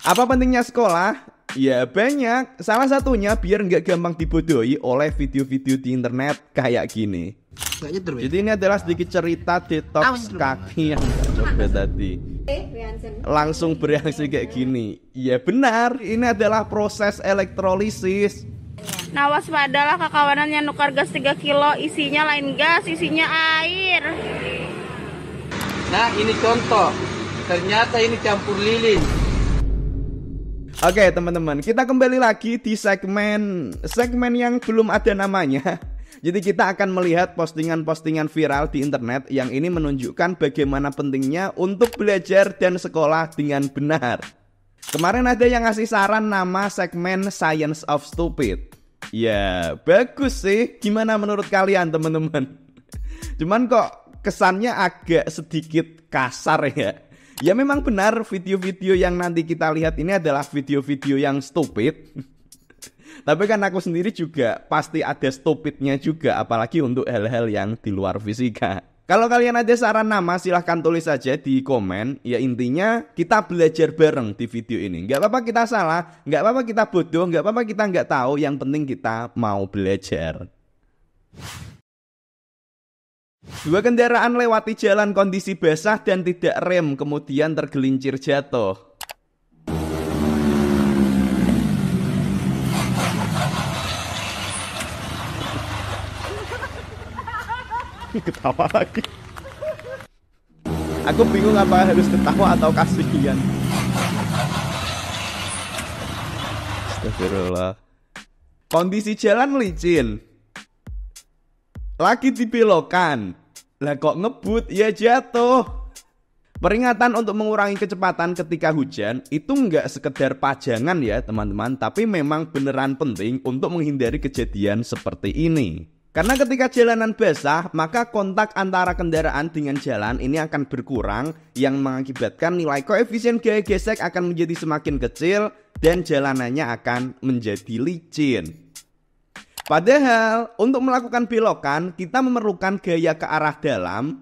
Apa pentingnya sekolah? Ya banyak, salah satunya biar nggak gampang dibodohi oleh video-video di internet kayak gini. Jadi ini adalah sedikit cerita detox kaki yang coba tadi. Eh, Langsung bereaksi kayak gini. Ya benar, ini adalah proses elektrolisis. Nah waspadalah kekawanan yang nukar gas 3 kilo isinya lain gas, isinya air. Nah ini contoh, ternyata ini campur lilin. Oke teman-teman, kita kembali lagi di segmen segmen yang belum ada namanya. Jadi kita akan melihat postingan-postingan viral di internet yang ini menunjukkan bagaimana pentingnya untuk belajar dan sekolah dengan benar. Kemarin ada yang ngasih saran nama segmen Science of Stupid. Ya, bagus sih. Gimana menurut kalian, teman-teman? Cuman kok kesannya agak sedikit kasar ya Ya memang benar video-video yang nanti kita lihat ini adalah video-video yang stupid. Tapi kan aku sendiri juga pasti ada stupidnya juga apalagi untuk hal-hal yang di luar fisika. Kalau kalian ada saran nama silahkan tulis saja di komen Ya intinya kita belajar bareng di video ini Gak apa-apa kita salah, gak apa-apa kita bodoh, gak apa-apa kita nggak tahu Yang penting kita mau belajar Dua kendaraan lewati jalan kondisi basah dan tidak rem, kemudian tergelincir jatuh. Ketawa lagi. Aku bingung apa harus ketawa atau kasihan. Astagfirullah. Kondisi jalan licin, lagi dibelokan. Lah kok ngebut ya jatuh. Peringatan untuk mengurangi kecepatan ketika hujan itu nggak sekedar pajangan ya teman-teman, tapi memang beneran penting untuk menghindari kejadian seperti ini. Karena ketika jalanan basah, maka kontak antara kendaraan dengan jalan ini akan berkurang yang mengakibatkan nilai koefisien gaya gesek akan menjadi semakin kecil dan jalanannya akan menjadi licin. Padahal untuk melakukan belokan kita memerlukan gaya ke arah dalam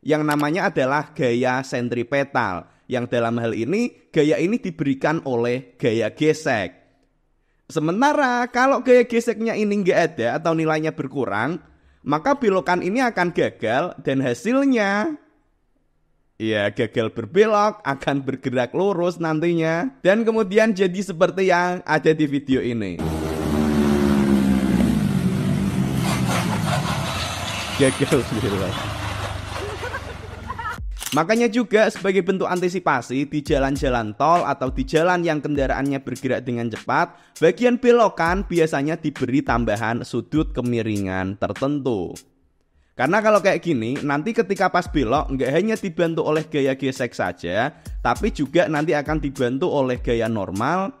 yang namanya adalah gaya sentripetal. Yang dalam hal ini gaya ini diberikan oleh gaya gesek. Sementara kalau gaya geseknya ini nggak ada atau nilainya berkurang, maka belokan ini akan gagal dan hasilnya ya gagal berbelok, akan bergerak lurus nantinya dan kemudian jadi seperti yang ada di video ini. gagal Makanya juga sebagai bentuk antisipasi di jalan-jalan tol atau di jalan yang kendaraannya bergerak dengan cepat, bagian belokan biasanya diberi tambahan sudut kemiringan tertentu. Karena kalau kayak gini, nanti ketika pas belok nggak hanya dibantu oleh gaya gesek saja, tapi juga nanti akan dibantu oleh gaya normal,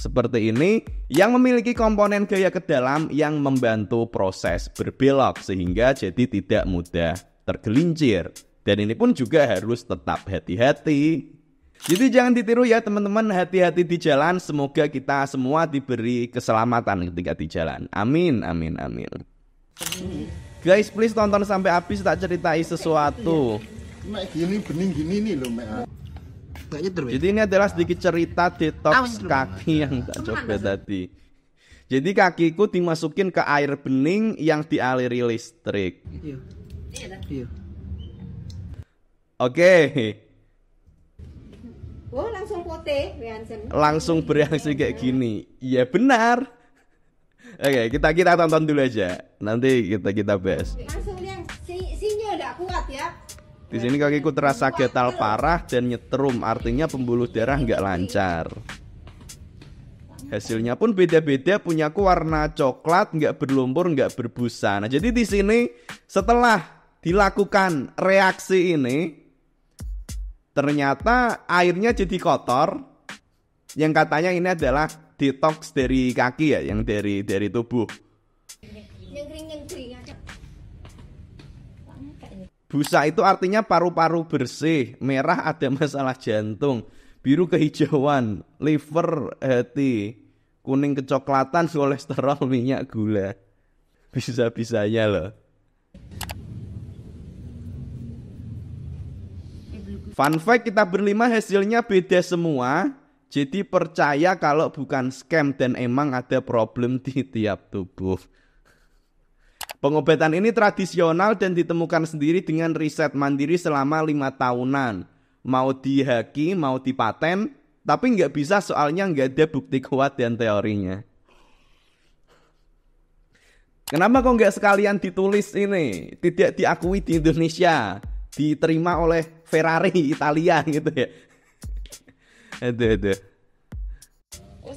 seperti ini yang memiliki komponen gaya ke dalam yang membantu proses berbelok sehingga jadi tidak mudah tergelincir. Dan ini pun juga harus tetap hati-hati. Jadi jangan ditiru ya teman-teman, hati-hati di jalan. Semoga kita semua diberi keselamatan ketika di jalan. Amin, amin, amin. Guys, please tonton sampai habis tak ceritai sesuatu. Mak gini bening gini nih loh, jadi ini adalah sedikit cerita detox ah, kaki yang tak coba tadi. Jadi kakiku dimasukin ke air bening yang dialiri listrik. Iya. Iya iya. Oke. Okay. Oh, langsung pote, sih Langsung bereaksi kayak gini. Iya benar. Oke, okay, kita kita tonton dulu aja. Nanti kita kita bahas. Langsung di sini kakiku terasa getal parah dan nyetrum, artinya pembuluh darah nggak lancar. Hasilnya pun beda-beda, punyaku warna coklat, nggak berlumpur, nggak berbusa. Nah, jadi di sini setelah dilakukan reaksi ini, ternyata airnya jadi kotor. Yang katanya ini adalah detox dari kaki ya, yang dari dari tubuh. Nyengkring, nyengkring. Busa itu artinya paru-paru bersih, merah ada masalah jantung, biru kehijauan, liver hati, kuning kecoklatan, kolesterol, minyak, gula. Bisa-bisanya loh. Fun fact kita berlima hasilnya beda semua. Jadi percaya kalau bukan scam dan emang ada problem di tiap tubuh. Pengobatan ini tradisional dan ditemukan sendiri dengan riset mandiri selama lima tahunan. Mau dihaki, mau dipaten, tapi nggak bisa soalnya nggak ada bukti kuat dan teorinya. Kenapa kok nggak sekalian ditulis ini? Tidak diakui di Indonesia, diterima oleh Ferrari Italia gitu ya. Aduh, aduh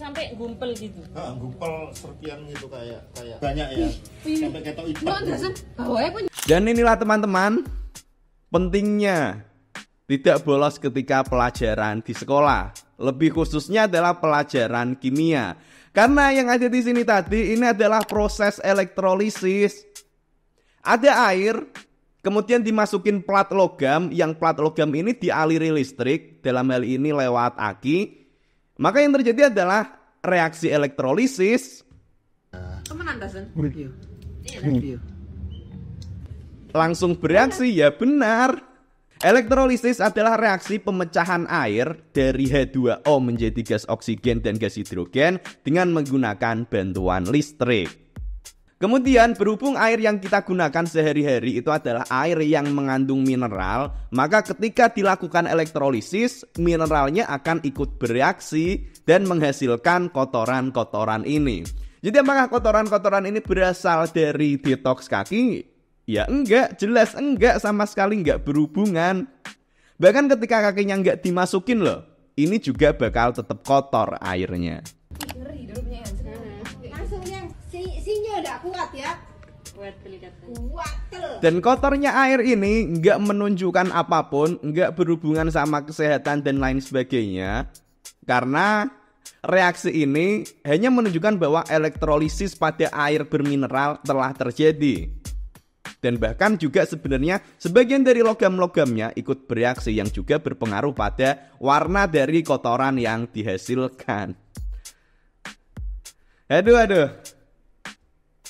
sampai gumpel gitu. Heeh, ah, gumpel serpian gitu kayak kayak banyak ya. Sampai ketok pun. Dan inilah teman-teman pentingnya tidak bolos ketika pelajaran di sekolah. Lebih khususnya adalah pelajaran kimia. Karena yang ada di sini tadi ini adalah proses elektrolisis. Ada air, kemudian dimasukin plat logam yang plat logam ini dialiri listrik dalam hal ini lewat aki maka yang terjadi adalah reaksi elektrolisis. Iya. Iya. Iya. Langsung bereaksi ya benar. Elektrolisis adalah reaksi pemecahan air dari H2O menjadi gas oksigen dan gas hidrogen dengan menggunakan bantuan listrik. Kemudian berhubung air yang kita gunakan sehari-hari itu adalah air yang mengandung mineral, maka ketika dilakukan elektrolisis, mineralnya akan ikut bereaksi dan menghasilkan kotoran-kotoran ini. Jadi apakah kotoran-kotoran ini berasal dari detox kaki? Ya enggak, jelas enggak sama sekali enggak berhubungan. Bahkan ketika kakinya enggak dimasukin loh, ini juga bakal tetap kotor airnya isinya udah kuat ya dan kotornya air ini nggak menunjukkan apapun, nggak berhubungan sama kesehatan dan lain sebagainya, karena reaksi ini hanya menunjukkan bahwa elektrolisis pada air bermineral telah terjadi. Dan bahkan juga sebenarnya sebagian dari logam-logamnya ikut bereaksi yang juga berpengaruh pada warna dari kotoran yang dihasilkan. Aduh, aduh.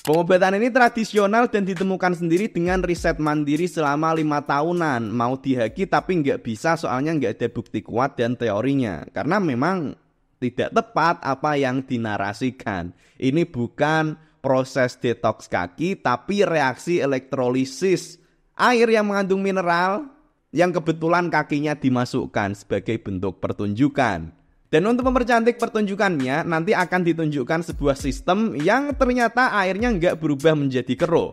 Pengobatan ini tradisional dan ditemukan sendiri dengan riset mandiri selama lima tahunan. Mau dihaki tapi nggak bisa soalnya nggak ada bukti kuat dan teorinya. Karena memang tidak tepat apa yang dinarasikan. Ini bukan proses detox kaki tapi reaksi elektrolisis air yang mengandung mineral yang kebetulan kakinya dimasukkan sebagai bentuk pertunjukan. Dan untuk mempercantik pertunjukannya, nanti akan ditunjukkan sebuah sistem yang ternyata airnya nggak berubah menjadi keruh.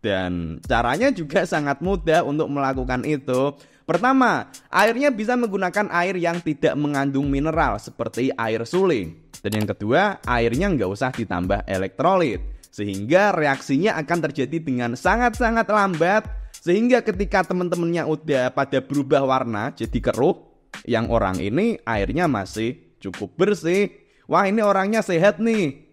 Dan caranya juga sangat mudah untuk melakukan itu. Pertama, airnya bisa menggunakan air yang tidak mengandung mineral seperti air suling. Dan yang kedua, airnya nggak usah ditambah elektrolit. Sehingga reaksinya akan terjadi dengan sangat-sangat lambat. Sehingga ketika teman-temannya udah pada berubah warna jadi keruh, yang orang ini airnya masih cukup bersih. Wah ini orangnya sehat nih.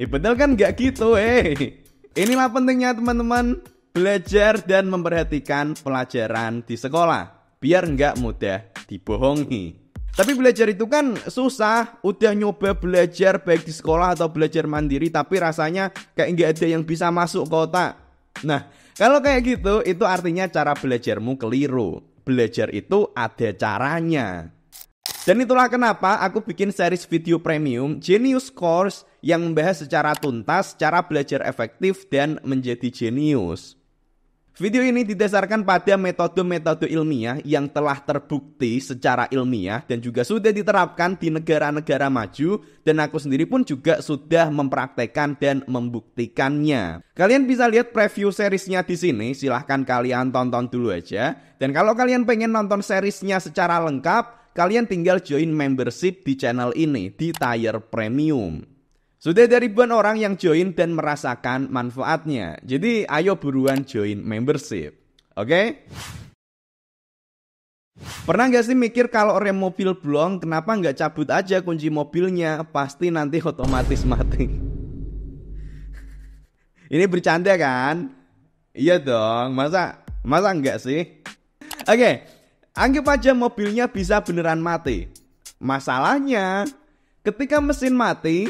Eh bener kan gak gitu eh. Inilah pentingnya teman-teman belajar dan memperhatikan pelajaran di sekolah biar nggak mudah dibohongi. Tapi belajar itu kan susah, udah nyoba belajar baik di sekolah atau belajar mandiri tapi rasanya kayak nggak ada yang bisa masuk kota. Nah, kalau kayak gitu itu artinya cara belajarmu keliru belajar itu ada caranya. Dan itulah kenapa aku bikin series video premium Genius Course yang membahas secara tuntas cara belajar efektif dan menjadi genius. Video ini didasarkan pada metode-metode ilmiah yang telah terbukti secara ilmiah dan juga sudah diterapkan di negara-negara maju dan aku sendiri pun juga sudah mempraktekkan dan membuktikannya. Kalian bisa lihat preview seriesnya di sini, silahkan kalian tonton dulu aja. Dan kalau kalian pengen nonton seriesnya secara lengkap, kalian tinggal join membership di channel ini di Tire Premium. Sudah dari ribuan orang yang join dan merasakan manfaatnya. Jadi ayo buruan join membership. Oke? Okay? Pernah nggak sih mikir kalau rem mobil blong, kenapa nggak cabut aja kunci mobilnya? Pasti nanti otomatis mati. Ini bercanda kan? Iya dong, masa masa nggak sih? Oke, okay, anggap aja mobilnya bisa beneran mati. Masalahnya, ketika mesin mati,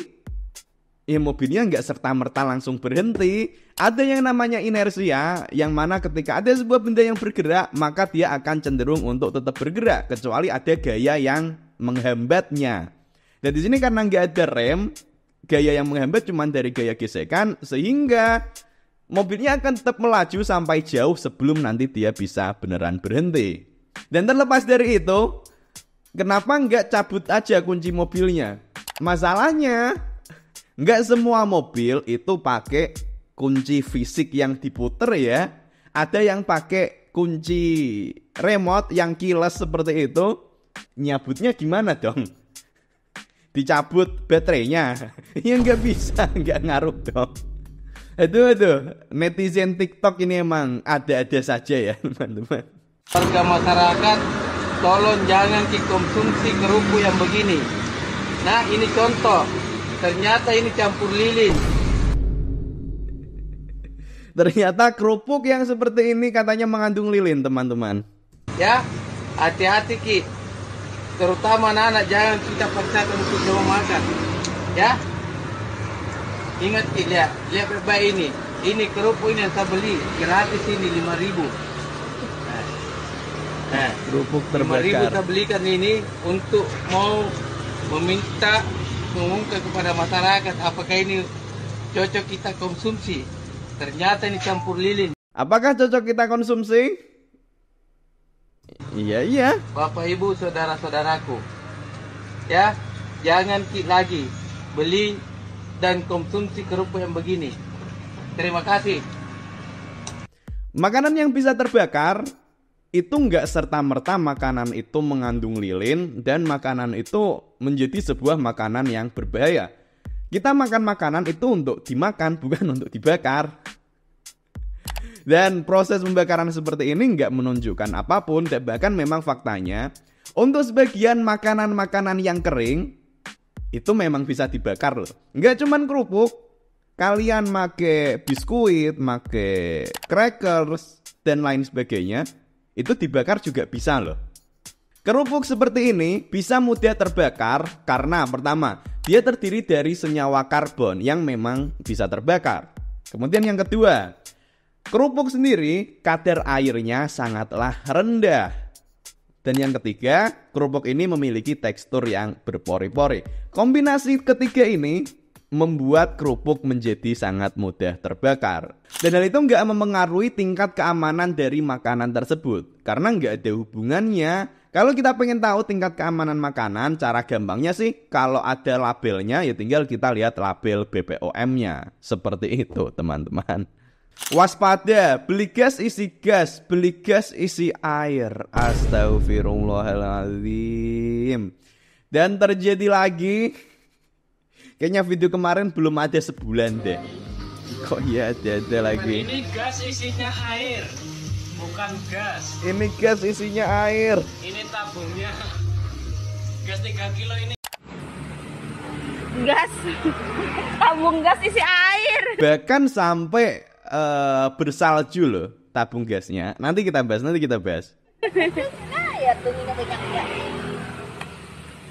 ya mobilnya nggak serta-merta langsung berhenti. Ada yang namanya inersia, yang mana ketika ada sebuah benda yang bergerak, maka dia akan cenderung untuk tetap bergerak, kecuali ada gaya yang menghambatnya. Dan di sini karena nggak ada rem, gaya yang menghambat cuma dari gaya gesekan, sehingga mobilnya akan tetap melaju sampai jauh sebelum nanti dia bisa beneran berhenti. Dan terlepas dari itu, kenapa nggak cabut aja kunci mobilnya? Masalahnya, Nggak semua mobil itu pakai kunci fisik yang diputer ya. Ada yang pakai kunci remote yang kilas seperti itu. Nyabutnya gimana dong? Dicabut baterainya. ya nggak bisa, nggak ngaruh dong. Aduh, aduh. Netizen TikTok ini emang ada-ada saja ya, teman-teman. Warga masyarakat, tolong jangan dikonsumsi kerupuk yang begini. Nah, ini contoh Ternyata ini campur lilin. Ternyata kerupuk yang seperti ini katanya mengandung lilin, teman-teman. Ya, hati-hati Ki. Terutama anak-anak jangan kita percaya untuk coba makan. Ya. Ingat Ki, lihat, lihat baik ini. Ini kerupuk ini yang saya beli gratis ini 5000. Nah, kerupuk terbakar. 5000 kita belikan ini untuk mau meminta mengumumkan kepada masyarakat apakah ini cocok kita konsumsi. Ternyata ini campur lilin. Apakah cocok kita konsumsi? Iya, iya. Bapak, Ibu, saudara-saudaraku. Ya, jangan lagi beli dan konsumsi kerupuk yang begini. Terima kasih. Makanan yang bisa terbakar itu nggak serta-merta makanan itu mengandung lilin dan makanan itu menjadi sebuah makanan yang berbahaya. Kita makan makanan itu untuk dimakan, bukan untuk dibakar. Dan proses pembakaran seperti ini nggak menunjukkan apapun, dan bahkan memang faktanya, untuk sebagian makanan-makanan yang kering, itu memang bisa dibakar loh. Nggak cuman kerupuk, kalian make biskuit, make crackers, dan lain sebagainya, itu dibakar juga bisa loh. Kerupuk seperti ini bisa mudah terbakar karena pertama, dia terdiri dari senyawa karbon yang memang bisa terbakar. Kemudian yang kedua, kerupuk sendiri kadar airnya sangatlah rendah. Dan yang ketiga, kerupuk ini memiliki tekstur yang berpori-pori. Kombinasi ketiga ini membuat kerupuk menjadi sangat mudah terbakar. Dan hal itu nggak mempengaruhi tingkat keamanan dari makanan tersebut, karena nggak ada hubungannya. Kalau kita pengen tahu tingkat keamanan makanan, cara gampangnya sih kalau ada labelnya ya tinggal kita lihat label BPOM-nya. Seperti itu, teman-teman. Waspada, beli gas isi gas, beli gas isi air. Astagfirullahaladzim. Dan terjadi lagi Kayaknya video kemarin belum ada sebulan deh. Kok ya ada-ada lagi. Ini gas isinya air, bukan gas. Ini gas isinya air. Ini tabungnya. Gas 3 kilo ini. Gas. Tabung gas isi air. Bahkan sampai uh, bersalju loh tabung gasnya. Nanti kita bahas, nanti kita bahas. Nah, ya tuh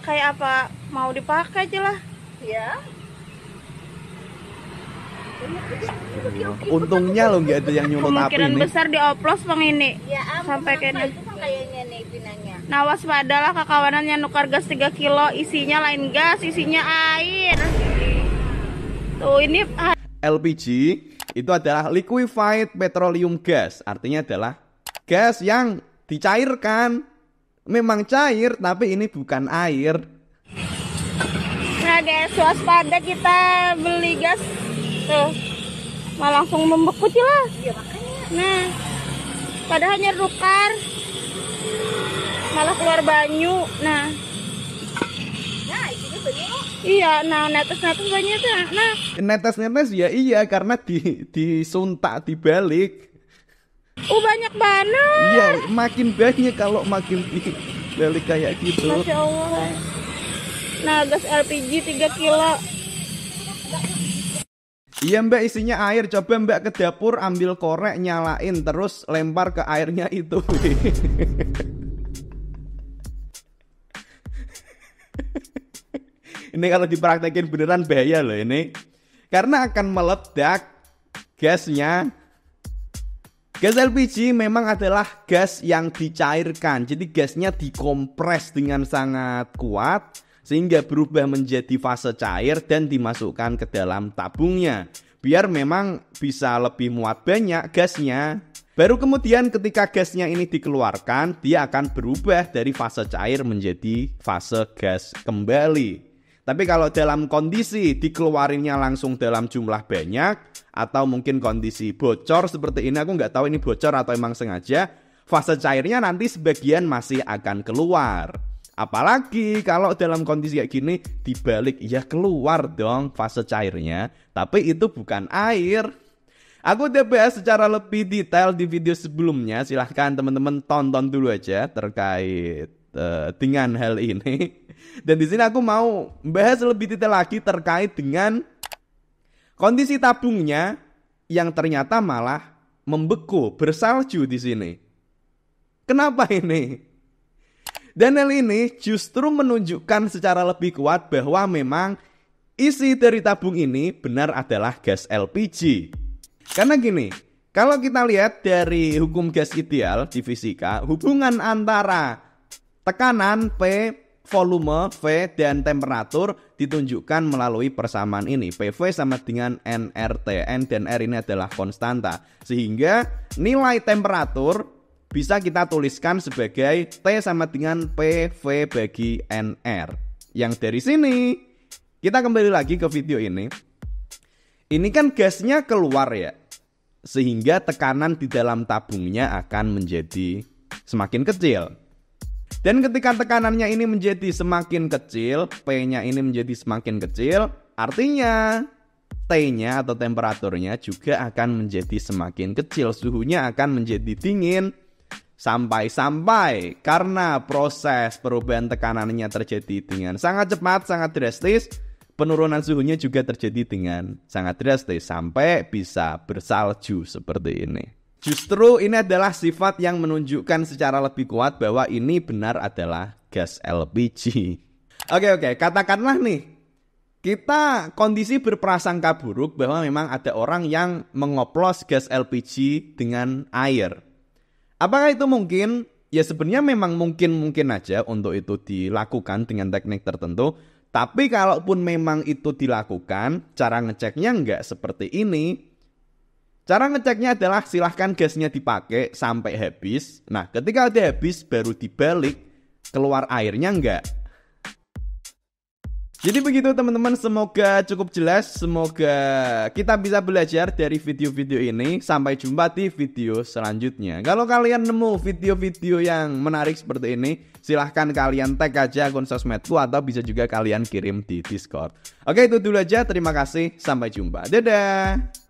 Kayak apa mau dipakai aja lah ya iya. Untungnya loh nggak ada yang nyulut api ini. nih. besar dioplos peng ini. Ya, sampai kayaknya. kayaknya nih pinanya. Nah waspadalah kekawanannya nukar gas 3 kilo, isinya lain gas, isinya air. Tuh ini LPG itu adalah liquefied petroleum gas, artinya adalah gas yang dicairkan. Memang cair tapi ini bukan air, guys waspada kita beli gas tuh malah langsung membeku ya lah iya, nah padahal nyerukar malah keluar banyu nah, nah Iya, nah netes-netes banyak tuh. Nah, netes-netes ya iya karena di disuntak dibalik. Uh banyak banget. Iya, makin banyak kalau makin dibalik kayak gitu. Masya Allah. Nah, gas LPG 3 kilo. Iya mbak isinya air Coba mbak ke dapur ambil korek nyalain Terus lempar ke airnya itu Ini kalau dipraktekin beneran bahaya loh ini Karena akan meledak gasnya Gas LPG memang adalah gas yang dicairkan Jadi gasnya dikompres dengan sangat kuat sehingga berubah menjadi fase cair dan dimasukkan ke dalam tabungnya biar memang bisa lebih muat banyak gasnya. Baru kemudian ketika gasnya ini dikeluarkan, dia akan berubah dari fase cair menjadi fase gas kembali. Tapi kalau dalam kondisi dikeluarinnya langsung dalam jumlah banyak atau mungkin kondisi bocor seperti ini aku nggak tahu ini bocor atau emang sengaja fase cairnya nanti sebagian masih akan keluar. Apalagi kalau dalam kondisi kayak gini dibalik ya keluar dong fase cairnya, tapi itu bukan air. Aku udah bahas secara lebih detail di video sebelumnya, silahkan teman-teman tonton dulu aja terkait eh, dengan hal ini. Dan di sini aku mau bahas lebih detail lagi terkait dengan kondisi tabungnya yang ternyata malah membeku bersalju di sini. Kenapa ini? Dan ini justru menunjukkan secara lebih kuat bahwa memang isi dari tabung ini benar adalah gas LPG. Karena gini, kalau kita lihat dari hukum gas ideal di fisika, hubungan antara tekanan P, volume V, dan temperatur ditunjukkan melalui persamaan ini. PV sama dengan nRT, N dan R ini adalah konstanta. Sehingga nilai temperatur bisa kita tuliskan sebagai T sama dengan PV bagi NR. Yang dari sini, kita kembali lagi ke video ini. Ini kan gasnya keluar ya, sehingga tekanan di dalam tabungnya akan menjadi semakin kecil. Dan ketika tekanannya ini menjadi semakin kecil, P-nya ini menjadi semakin kecil, artinya T-nya atau temperaturnya juga akan menjadi semakin kecil, suhunya akan menjadi dingin, sampai-sampai karena proses perubahan tekanannya terjadi dengan sangat cepat, sangat drastis, penurunan suhunya juga terjadi dengan sangat drastis sampai bisa bersalju seperti ini. Justru ini adalah sifat yang menunjukkan secara lebih kuat bahwa ini benar adalah gas LPG. Oke oke, katakanlah nih kita kondisi berprasangka buruk bahwa memang ada orang yang mengoplos gas LPG dengan air Apakah itu mungkin? Ya sebenarnya memang mungkin-mungkin aja untuk itu dilakukan dengan teknik tertentu. Tapi kalaupun memang itu dilakukan, cara ngeceknya nggak seperti ini. Cara ngeceknya adalah silahkan gasnya dipakai sampai habis. Nah ketika udah habis baru dibalik, keluar airnya nggak. Jadi begitu teman-teman, semoga cukup jelas, semoga kita bisa belajar dari video-video ini. Sampai jumpa di video selanjutnya. Kalau kalian nemu video-video yang menarik seperti ini, silahkan kalian tag aja akun sosmedku atau bisa juga kalian kirim di Discord. Oke itu dulu aja, terima kasih, sampai jumpa. Dadah!